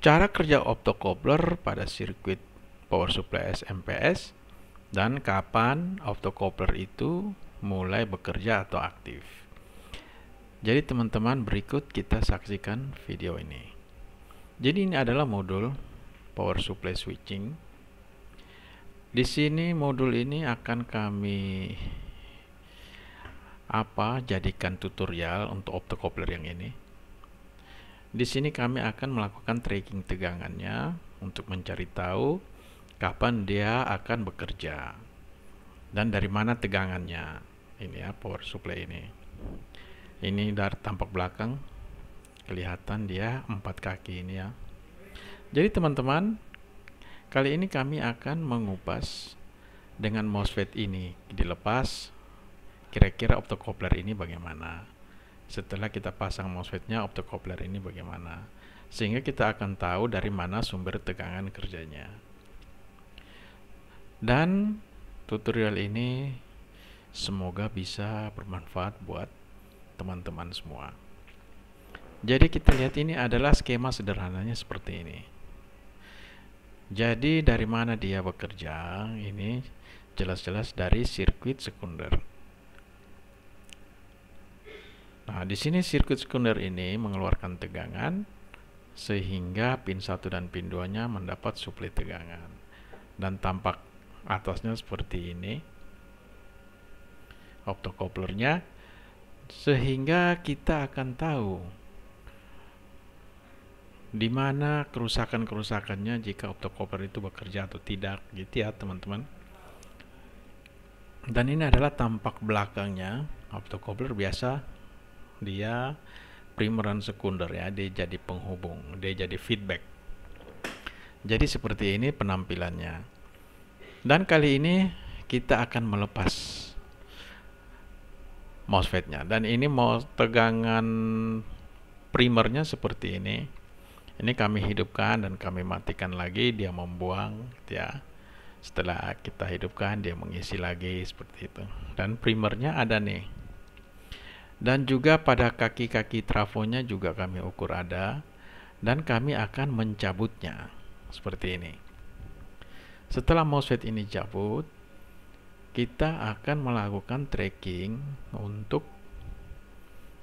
cara kerja optocoupler pada sirkuit power supply SMPS dan kapan optocoupler itu mulai bekerja atau aktif. Jadi teman-teman berikut kita saksikan video ini. Jadi ini adalah modul power supply switching. Di sini modul ini akan kami apa jadikan tutorial untuk optocoupler yang ini. Di sini kami akan melakukan tracking tegangannya untuk mencari tahu kapan dia akan bekerja dan dari mana tegangannya. Ini ya power supply ini. Ini dari tampak belakang kelihatan dia empat kaki ini ya. Jadi teman-teman, kali ini kami akan mengupas dengan MOSFET ini dilepas kira-kira optocoupler ini bagaimana setelah kita pasang mosfetnya nya optocoupler ini bagaimana sehingga kita akan tahu dari mana sumber tegangan kerjanya dan tutorial ini semoga bisa bermanfaat buat teman-teman semua jadi kita lihat ini adalah skema sederhananya seperti ini jadi dari mana dia bekerja ini jelas-jelas dari sirkuit sekunder Nah, di sini sirkuit sekunder ini mengeluarkan tegangan sehingga pin 1 dan pin 2-nya mendapat suplai tegangan. Dan tampak atasnya seperti ini. Optokoplernya sehingga kita akan tahu di mana kerusakan-kerusakannya jika optokopler itu bekerja atau tidak gitu ya teman-teman dan ini adalah tampak belakangnya optokopler biasa dia primeran sekunder ya dia jadi penghubung dia jadi feedback jadi seperti ini penampilannya dan kali ini kita akan melepas MOSFETnya dan ini mau tegangan primernya seperti ini ini kami hidupkan dan kami matikan lagi dia membuang gitu ya setelah kita hidupkan dia mengisi lagi seperti itu dan primernya ada nih dan juga pada kaki-kaki trafonya juga kami ukur ada dan kami akan mencabutnya seperti ini setelah MOSFET ini cabut kita akan melakukan tracking untuk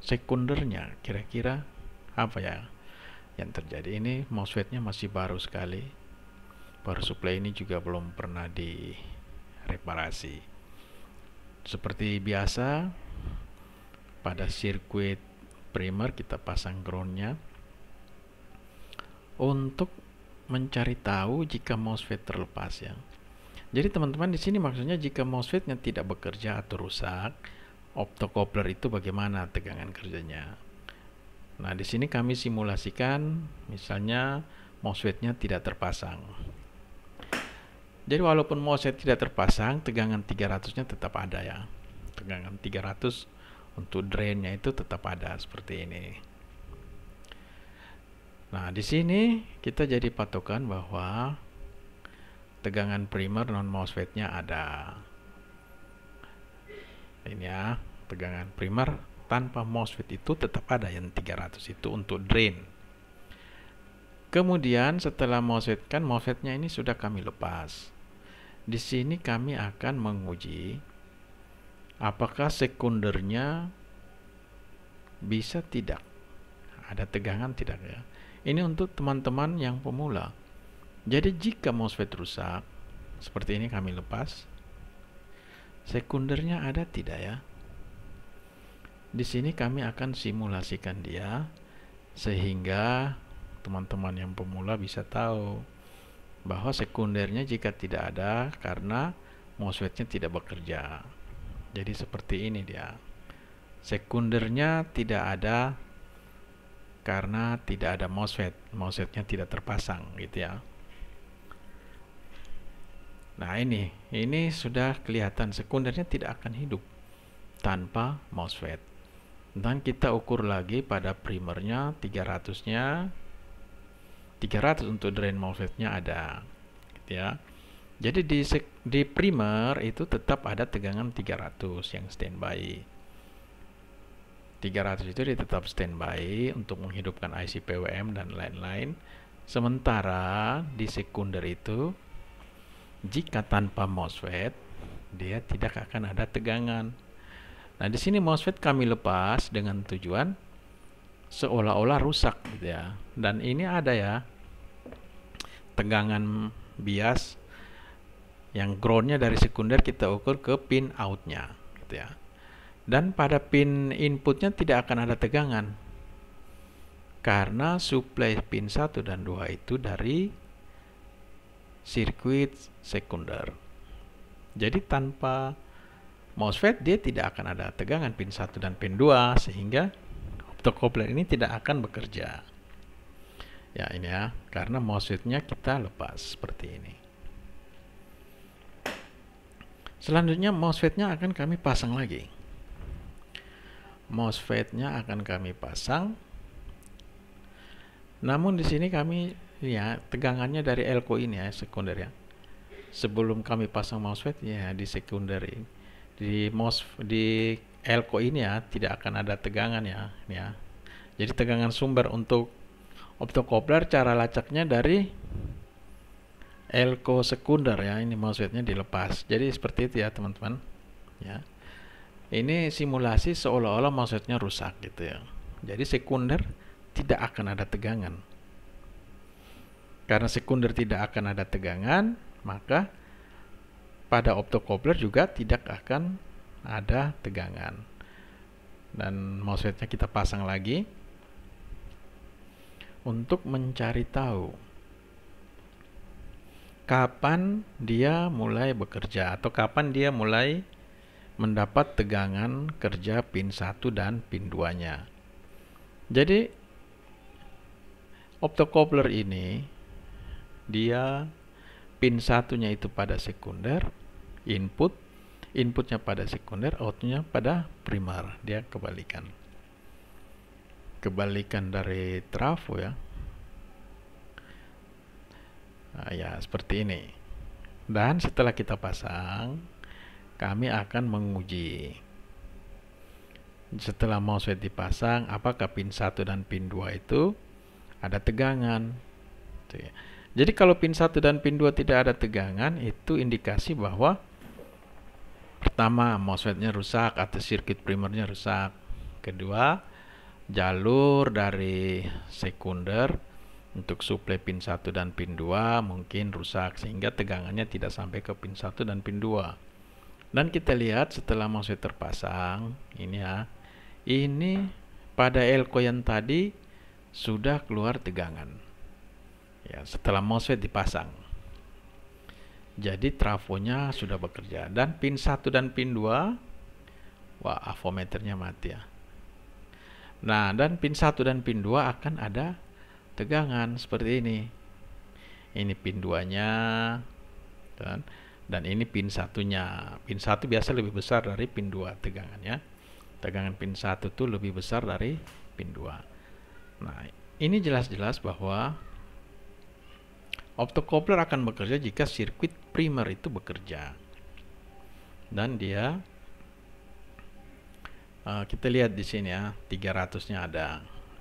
sekundernya kira-kira apa ya yang terjadi ini MOSFETnya masih baru sekali power supply ini juga belum pernah direparasi seperti biasa pada sirkuit primer kita pasang groundnya untuk mencari tahu jika MOSFET terlepas ya. Jadi teman-teman di sini maksudnya jika MOSFETnya tidak bekerja atau rusak, optocoupler itu bagaimana tegangan kerjanya. Nah, di sini kami simulasikan misalnya MOSFETnya tidak terpasang. Jadi walaupun MOSFET tidak terpasang, tegangan 300-nya tetap ada ya. Tegangan 300 untuk drainnya itu tetap ada seperti ini. Nah, di sini kita jadi patokan bahwa tegangan primer non MOSFET-nya ada. Ini ya, tegangan primer tanpa MOSFET itu tetap ada yang 300 itu untuk drain. Kemudian setelah MOSFET kan MOSFET-nya ini sudah kami lepas. Di sini kami akan menguji apakah sekundernya bisa tidak ada tegangan tidak ya ini untuk teman-teman yang pemula jadi jika MOSFET rusak seperti ini kami lepas sekundernya ada tidak ya di sini kami akan simulasikan dia sehingga teman-teman yang pemula bisa tahu bahwa sekundernya jika tidak ada karena MOSFETnya tidak bekerja jadi seperti ini dia sekundernya tidak ada karena tidak ada MOSFET MOSFETnya tidak terpasang gitu ya nah ini ini sudah kelihatan sekundernya tidak akan hidup tanpa MOSFET dan kita ukur lagi pada primernya 300 nya 300 untuk drain MOSFETnya ada gitu ya jadi di, di primer itu tetap ada tegangan 300 yang standby. 300 itu tetap standby untuk menghidupkan IC PWM dan lain-lain. Sementara di sekunder itu jika tanpa MOSFET dia tidak akan ada tegangan. Nah, di sini MOSFET kami lepas dengan tujuan seolah-olah rusak gitu ya. Dan ini ada ya tegangan bias yang groundnya dari sekunder kita ukur ke pin outnya gitu ya dan pada pin inputnya tidak akan ada tegangan karena supply pin 1 dan 2 itu dari sirkuit sekunder jadi tanpa MOSFET dia tidak akan ada tegangan pin 1 dan pin 2 sehingga optocoupler ini tidak akan bekerja ya ini ya karena MOSFETnya kita lepas seperti ini Selanjutnya MOSFET-nya akan kami pasang lagi. MOSFET-nya akan kami pasang. Namun di sini kami ya tegangannya dari elko ini ya sekunder ya. Sebelum kami pasang MOSFET ya di sekunder ini di MOS di elko ini ya tidak akan ada tegangan ya ya. Jadi tegangan sumber untuk optokopler cara lacaknya dari elko sekunder ya ini maksudnya dilepas jadi seperti itu ya teman-teman ya ini simulasi seolah-olah maksudnya rusak gitu ya jadi sekunder tidak akan ada tegangan karena sekunder tidak akan ada tegangan maka pada optocoupler juga tidak akan ada tegangan dan MOSFETnya kita pasang lagi untuk mencari tahu kapan dia mulai bekerja atau kapan dia mulai mendapat tegangan kerja pin 1 dan pin 2-nya. Jadi optocoupler ini dia pin satunya itu pada sekunder input, inputnya pada sekunder, outputnya pada primer. Dia kebalikan. Kebalikan dari trafo ya nah, ya seperti ini dan setelah kita pasang kami akan menguji setelah mosfet dipasang apakah pin 1 dan pin 2 itu ada tegangan ya. jadi kalau pin 1 dan pin 2 tidak ada tegangan itu indikasi bahwa pertama mosfetnya rusak atau sirkuit primernya rusak kedua jalur dari sekunder untuk suplai pin 1 dan pin 2 mungkin rusak sehingga tegangannya tidak sampai ke pin 1 dan pin 2. Dan kita lihat setelah mosfet terpasang, ini ya. Ini pada elko yang tadi sudah keluar tegangan. Ya, setelah MOSFET dipasang. Jadi trafonya sudah bekerja dan pin 1 dan pin 2 wah avometernya mati ya. Nah, dan pin 1 dan pin 2 akan ada tegangan seperti ini ini pin 2 nya dan, dan ini pin satunya pin satu biasa lebih besar dari pin dua tegangannya tegangan pin satu tuh lebih besar dari pin dua. nah ini jelas-jelas bahwa optocoupler akan bekerja jika sirkuit primer itu bekerja dan dia eh, kita lihat di sini ya 300 nya ada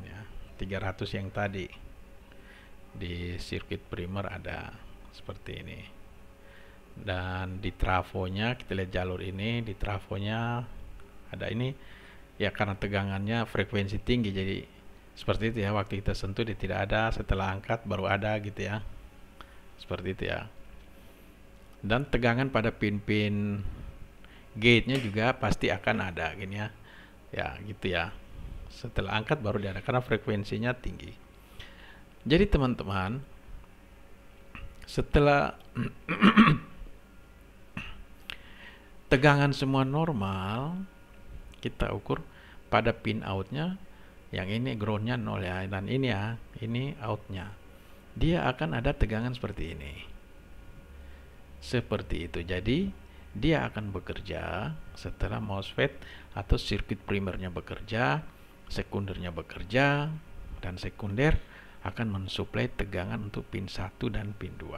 ya, 300 yang tadi di sirkuit primer ada seperti ini dan di trafonya kita lihat jalur ini di trafonya ada ini ya karena tegangannya frekuensi tinggi jadi seperti itu ya waktu kita sentuh dia tidak ada setelah angkat baru ada gitu ya seperti itu ya dan tegangan pada pin-pin gate-nya juga pasti akan ada gini ya ya gitu ya setelah angkat baru dia ada karena frekuensinya tinggi jadi teman-teman, setelah tegangan semua normal, kita ukur pada pin outnya, yang ini groundnya nol ya, dan ini ya, ini outnya. Dia akan ada tegangan seperti ini. Seperti itu. Jadi dia akan bekerja setelah MOSFET atau sirkuit primernya bekerja, sekundernya bekerja, dan sekunder akan mensuplai tegangan untuk pin 1 dan pin 2.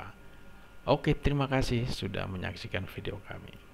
Oke, terima kasih sudah menyaksikan video kami.